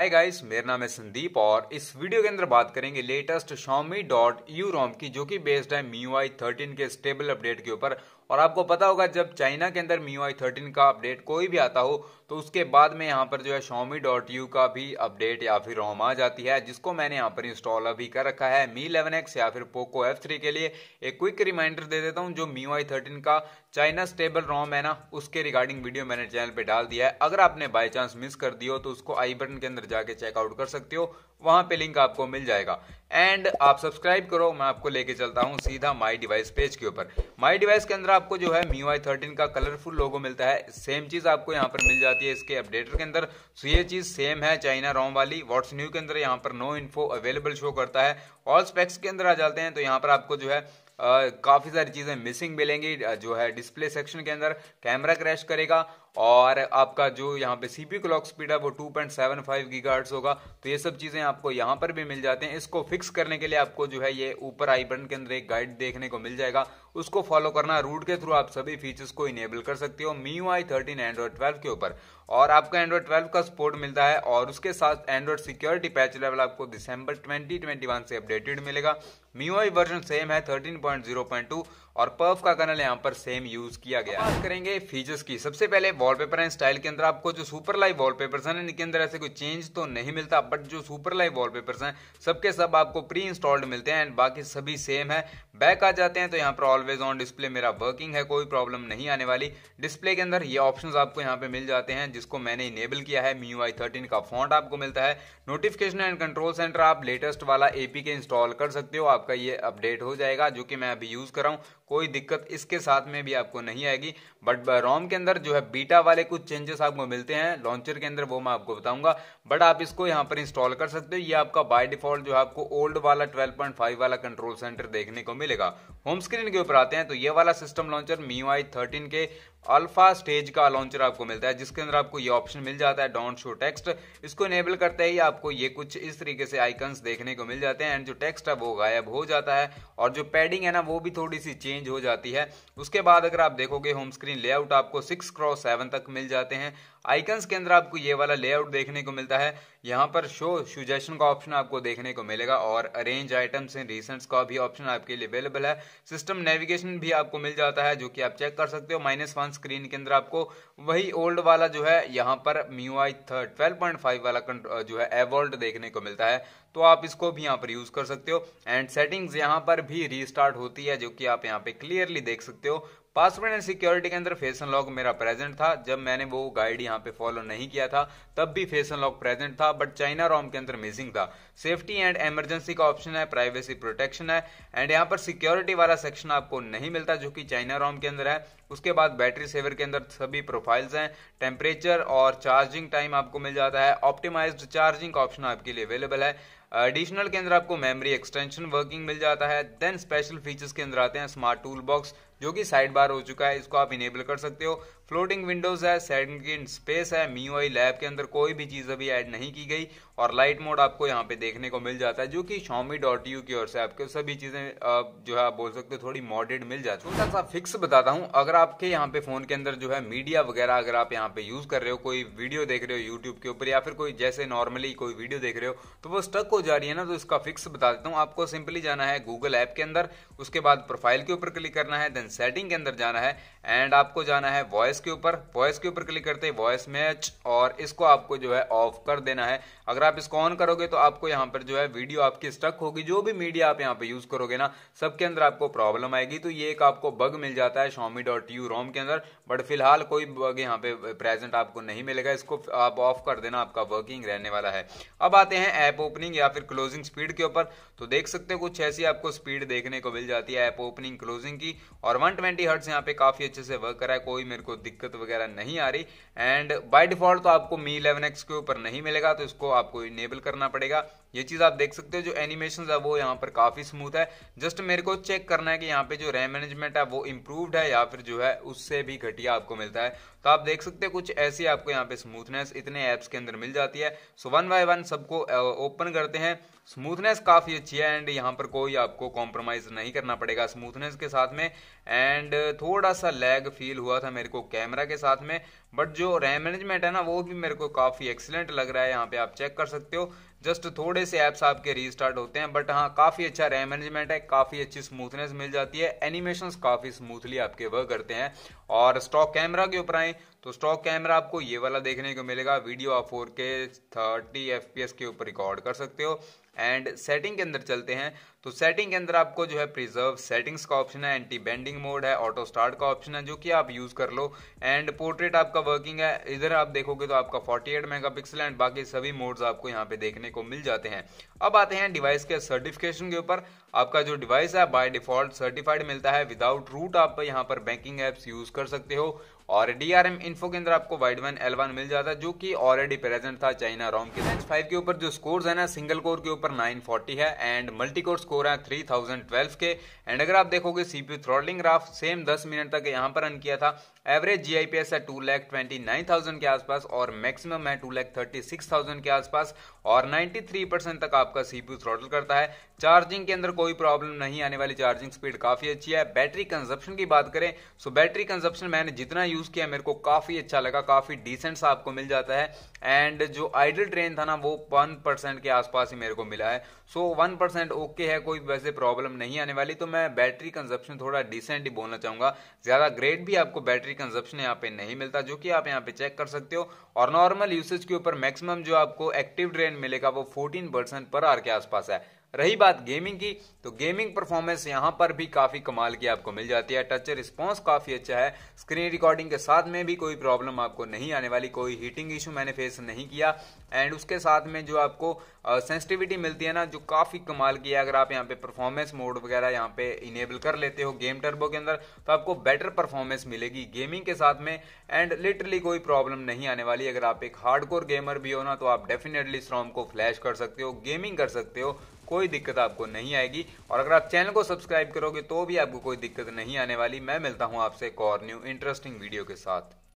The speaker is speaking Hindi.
हाय गाइस मेरा नाम है संदीप और इस वीडियो के अंदर बात करेंगे latest Xiaomi dot U ROM की जो कि बेस्ड है मी आई थर्टीन के स्टेबल अपडेट के ऊपर और आपको पता होगा जब चाइना के अंदर मी आई थर्टीन का अपडेट कोई भी आता हो तो उसके बाद में यहाँ पर जो है शॉमी डॉट यू का भी अपडेट या फिर रोम आ जाती है जिसको मैंने यहाँ पर इंस्टॉल अभी कर रखा है मी इलेवन एक्स या फिर पोको एफ थ्री के लिए एक क्विक रिमाइंडर दे देता हूँ जो मी वाई थर्टीन का चाइना स्टेबल रोम है ना उसके रिगार्डिंग वीडियो मैंने चैनल पर डाल दिया है अगर आपने बाई चांस मिस कर दी हो तो उसको आई बटन के अंदर जाके चेकआउट कर सकते हो वहां पे लिंक आपको मिल जाएगा एंड आप सब्सक्राइब करो मैं आपको लेके चलता हूँ सीधा माई डिवाइस पेज के ऊपर माई डिवाइस के अंदर आपको जो है मी वाई थर्टीन का कलरफुल लोगो मिलता है सेम चीज आपको यहाँ पर मिल जाती जाती है इसके अपडेटर के अंदर सो ये चीज़ सेम है चाइना रोम वाली व्हाट्स न्यू के अंदर यहाँ पर नो इन्फो अवेलेबल शो करता है ऑल स्पेक्स के अंदर आ जाते हैं तो यहाँ पर आपको जो है काफ़ी सारी चीज़ें मिसिंग मिलेंगी जो है डिस्प्ले सेक्शन के अंदर कैमरा क्रैश करेगा और आपका जो यहाँ पे सीपी क्लॉक स्पीड है वो 2.75 पॉइंट होगा तो ये सब चीज़ें आपको यहाँ पर भी मिल जाते हैं इसको फिक्स करने के लिए आपको जो है ये ऊपर आई बटन के अंदर एक गाइड देखने को मिल जाएगा उसको फॉलो करना रूट के थ्रू आप सभी फीचर्स को इनेबल कर सकते हो MIUI thirteen Android twelve के ऊपर और आपको एंड्रॉइड ट्वेल्व का सपोर्ट मिलता है और उसके साथ एंड्रॉइड सिक्योरिटी पैच लेवल आपको दिसंबर वन से अपडेटेड मिलेगा मी वर्जन सेम है टू और पर्फ का कनल यहाँ पर सेम यूज किया गया बात करेंगे फीचर्स की सबसे पहले वॉलपेपर एंड स्टाइल के अंदर आपको जो सुपर लाइव वॉलपेपर्स हैं इनके अंदर ऐसे कोई चेंज तो नहीं मिलता बट जो सुपर लाइव वॉलपेपर्स हैं सबके सब आपको प्री इंस्टॉल्ड मिलते हैं एंड बाकी सभी सेम है बैक आ जाते हैं तो यहाँ पर ऑलवेज ऑन डिस्प्ले मेरा वर्किंग है कोई प्रॉब्लम नहीं आने वाली डिस्प्ले के अंदर ये ऑप्शन आपको यहाँ पे मिल जाते हैं जिसको मैंने इनेबल किया है मी आई थर्टीन का फॉन्ट आपको मिलता है नोटिफिकेशन एंड कंट्रोल सेंटर आप लेटेस्ट वाला एपी के इंस्टॉल कर सकते हो आपका ये अपडेट हो जाएगा जो कि मैं अभी यूज कर रहा हूँ कोई दिक्कत इसके साथ में भी आपको नहीं आएगी बट रोम uh, के अंदर जो है बीटा वाले कुछ चेंजेस आपको मिलते हैं लॉन्चर के अंदर वो मैं आपको बताऊंगा बट आप इसको यहाँ पर इंस्टॉल कर सकते हो ये आपका बाय डिफॉल्ट जो है आपको ओल्ड वाला 12.5 वाला कंट्रोल सेंटर देखने को मिलेगा होम स्क्रीन के ऊपर आते हैं तो ये वाला system launcher MIUI thirteen के अल्फा स्टेज का लॉन्चर आपको मिलता है जिसके अंदर आपको ये ऑप्शन मिल जाता है डोंट शो टेक्स्ट इसको इनेबल करते ही आपको ये कुछ इस तरीके से आइकन्स देखने को मिल जाते हैं एंड जो टेक्स्ट है वो गायब हो जाता है और जो पैडिंग है ना वो भी थोड़ी सी चेंज हो जाती है उसके बाद अगर आप देखोगे होम स्क्रीन लेआउट आपको सिक्स क्रॉस सेवन तक मिल जाते हैं आइकन्स के अंदर आपको ये वाला लेआउट देखने को मिलता है यहाँ पर शो सुजेशन का ऑप्शन आपको देखने को मिलेगा और अरेंज आइटम्स एंड रिसेंट्स का भी ऑप्शन आपके लिए अवेलेबल है सिस्टम नेविगेशन भी आपको मिल जाता है जो कि आप चेक कर सकते हो माइनस वन स्क्रीन के अंदर आपको वही ओल्ड वाला जो है यहाँ पर म्यू आई ट्वेल्व वाला जो है एवोल्ट देखने को मिलता है तो आप इसको भी यहाँ पर यूज कर सकते हो एंड सेटिंग्स यहाँ पर भी रीस्टार्ट होती है जो कि आप यहाँ पे क्लियरली देख सकते हो पासवर्ड एंड सिक्योरिटी के अंदर फेस लॉक मेरा प्रेजेंट था जब मैंने वो गाइड यहाँ पे फॉलो नहीं किया था तब भी फेस लॉक प्रेजेंट था बट चाइना रोम के अंदर मिसिंग था सेफ्टी एंड एमरजेंसी का ऑप्शन है प्राइवेसी प्रोटेक्शन है एंड यहाँ पर सिक्योरिटी वाला सेक्शन आपको नहीं मिलता जो कि चाइना रोम के अंदर है उसके बाद बैटरी सेवर के अंदर सभी प्रोफाइल्स हैं टेम्परेचर और चार्जिंग टाइम आपको मिल जाता है ऑप्टिमाइज चार्जिंग का ऑप्शन आपके लिए अवेलेबल है एडिशनल के अंदर आपको मेमोरी एक्सटेंशन वर्किंग मिल जाता है देन स्पेशल फीचर्स के अंदर आते हैं स्मार्ट टूल बॉक्स जो कि साइड बार हो चुका है इसको आप इनेबल कर सकते हो फ्लोटिंग विंडोज है सेकंड स्पेस है मी लैब के अंदर कोई भी चीज़ अभी ऐड नहीं की गई और लाइट मोड आपको यहाँ पे देखने को मिल जाता है जो कि शॉमी डॉट यू की ओर से आपके सभी चीज़ें जो है आप बोल सकते हो थोड़ी मॉडर्न मिल जाती है छोटा सा फिक्स बताता हूँ अगर आपके यहाँ पे फोन के अंदर जो है मीडिया वगैरह अगर आप यहाँ पे यूज़ कर रहे हो कोई वीडियो देख रहे हो यूट्यूब के ऊपर या फिर कोई जैसे नॉर्मली कोई वीडियो देख रहे हो तो वो स्टक हो जा रही है ना तो इसका फिक्स बता देता हूँ आपको सिंपली जाना है गूगल ऐप के अंदर उसके बाद प्रोफाइल के ऊपर क्लिक करना है देन एंड सेटिंग के अंदर जाना है एंड आपको जाना है वॉइस के ऊपर वॉइस के ऊपर क्लिक करते वॉइस मैच और इसको आपको जो है ऑफ कर देना है अगर आप इसको ऑन करोगे तो आपको यहाँ पर जो है वीडियो आपकी स्टक होगी जो भी मीडिया आप यहाँ पर यूज करोगे ना सबके अंदर आपको प्रॉब्लम आएगी तो ये एक आपको बग मिल जाता है शॉमी डॉट यू रोम के अंदर बट फिलहाल कोई बग यहाँ पे प्रेजेंट आपको नहीं मिलेगा इसको आप ऑफ कर देना आपका वर्किंग रहने वाला है अब आते हैं ऐप ओपनिंग या फिर क्लोजिंग स्पीड के ऊपर तो देख सकते हो कुछ ऐसी आपको स्पीड देखने को मिल जाती है ऐप ओपनिंग क्लोजिंग की और वन ट्वेंटी हर्ट्स यहाँ पे काफ़ी अच्छे से वर्क करा है कोई मेरे को दिक्कत वगैरह नहीं आ रही एंड बाय डिफॉल्ट तो आपको मी इलेवन एक्स के ऊपर नहीं मिलेगा तो इसको आपको इनेबल करना पड़ेगा ये चीज़ आप देख सकते हो जो एनिमेशन है वो यहाँ पर काफ़ी स्मूथ है जस्ट मेरे को चेक करना है कि यहाँ पे जो रैम मैनेजमेंट है वो इम्प्रूवड है या फिर जो है उससे भी घटिया आपको मिलता है तो आप देख सकते हैं कुछ ऐसी आपको यहाँ पे स्मूथनेस इतने ऐप्स के अंदर मिल जाती है सो वन बाय वन सबको ओपन करते हैं स्मूथनेस काफ़ी अच्छी है एंड यहाँ पर कोई आपको कॉम्प्रोमाइज़ नहीं करना पड़ेगा स्मूथनेस के साथ में एंड थोड़ा सा लैग फील हुआ था मेरे को कैमरा के साथ में बट जो रैम मैनेजमेंट है ना वो भी मेरे को काफ़ी एक्सीलेंट लग रहा है यहाँ पे आप चेक कर सकते हो जस्ट थोड़े से ऐप्स आपके रीस्टार्ट होते हैं बट हाँ काफ़ी अच्छा रैम मैनेजमेंट है काफ़ी अच्छी स्मूथनेस मिल जाती है एनिमेशंस काफ़ी स्मूथली आपके वर्क करते हैं और स्टॉक कैमरा के ऊपर आए तो स्टॉक कैमरा आपको ये वाला देखने को मिलेगा वीडियो आप फोर के थर्टी एफ के ऊपर रिकॉर्ड कर सकते हो एंड सेटिंग के अंदर चलते हैं तो सेटिंग के अंदर आपको जो है प्रिजर्व सेटिंग्स का ऑप्शन है एंटी बेंडिंग मोड है ऑटो स्टार्ट का ऑप्शन है जो कि आप यूज़ कर लो एंड पोर्ट्रेट आपका वर्किंग है इधर आप देखोगे तो आपका 48 मेगापिक्सल एंड बाकी सभी मोड्स आपको यहाँ पे देखने को मिल जाते हैं अब आते हैं डिवाइस के सर्टिफिकेशन के ऊपर आपका जो डिवाइस है बाय डिफॉल्ट सर्टिफाइड मिलता है विदाउट रूट आप यहाँ पर बैंकिंग एप्स यूज़ कर सकते हो और डी आर एम इन्फो के अंदर आपको वाइड वन एल वन मिल जाता है जो कि ऑलरेडी प्रेजेंट था चाइना रोम के फाइव के ऊपर जो स्कोर्स है ना सिंगल कोर के ऊपर 940 है एंड मल्टी कोर्स स्कोर है ट्वेल्व के एंड अगर आप देखोगे सीपी थ्रॉडलिंग ग्राफ सेम 10 मिनट तक यहाँ पर रन किया था average G I P S है two lakh twenty nine thousand के आसपास और मैक्सिमम है two lakh thirty six thousand के आसपास और नाइन्टी थ्री परसेंट तक आपका सीपी थ्रॉटल करता है चार्जिंग के अंदर कोई प्रॉब्लम नहीं आने वाली चार्जिंग स्पीड काफी अच्छी है बैटरी कंजप्शन की बात करें सो बैटरी कंजप्शन मैंने जितना यूज किया मेरे को काफी अच्छा लगा काफी डिसेंट सा आपको मिल जाता है एंड जो आइडल ट्रेन था ना वो वन परसेंट के आसपास ही मेरे को मिला है सो वन परसेंट ओके है कोई वैसे प्रॉब्लम नहीं आने वाली तो मैं बैटरी कंजप्शन थोड़ा डिसेंट ही बोलना चाहूंगा ज्यादा ग्रेट भी आपको बैटरी बैटरी कंजप्शन यहाँ पे नहीं मिलता जो कि आप यहाँ पे चेक कर सकते हो और नॉर्मल यूसेज के ऊपर मैक्सिमम जो आपको एक्टिव ड्रेन मिलेगा वो 14 परसेंट पर आर के आसपास है रही बात गेमिंग की तो गेमिंग परफॉर्मेंस यहां पर भी काफ़ी कमाल की आपको मिल जाती है टच रिस्पॉन्स काफ़ी अच्छा है स्क्रीन रिकॉर्डिंग के साथ में भी कोई प्रॉब्लम आपको नहीं आने वाली कोई हीटिंग इशू मैंने फेस नहीं किया एंड उसके साथ में जो आपको सेंसिटिविटी uh, मिलती है ना जो काफ़ी कमाल की है अगर आप यहाँ पे परफॉर्मेंस मोड वगैरह यहाँ पे इनेबल कर लेते हो गेम टर्बो के अंदर तो आपको बेटर परफॉर्मेंस मिलेगी गेमिंग के साथ में एंड लिटरली कोई प्रॉब्लम नहीं आने वाली अगर आप एक हार्डकोर गेमर भी हो ना तो आप डेफिनेटली स्ट्रॉम को फ्लैश कर सकते हो गेमिंग कर सकते हो कोई दिक्कत आपको नहीं आएगी और अगर आप चैनल को सब्सक्राइब करोगे तो भी आपको कोई दिक्कत नहीं आने वाली मैं मिलता हूँ आपसे एक और न्यू इंटरेस्टिंग वीडियो के साथ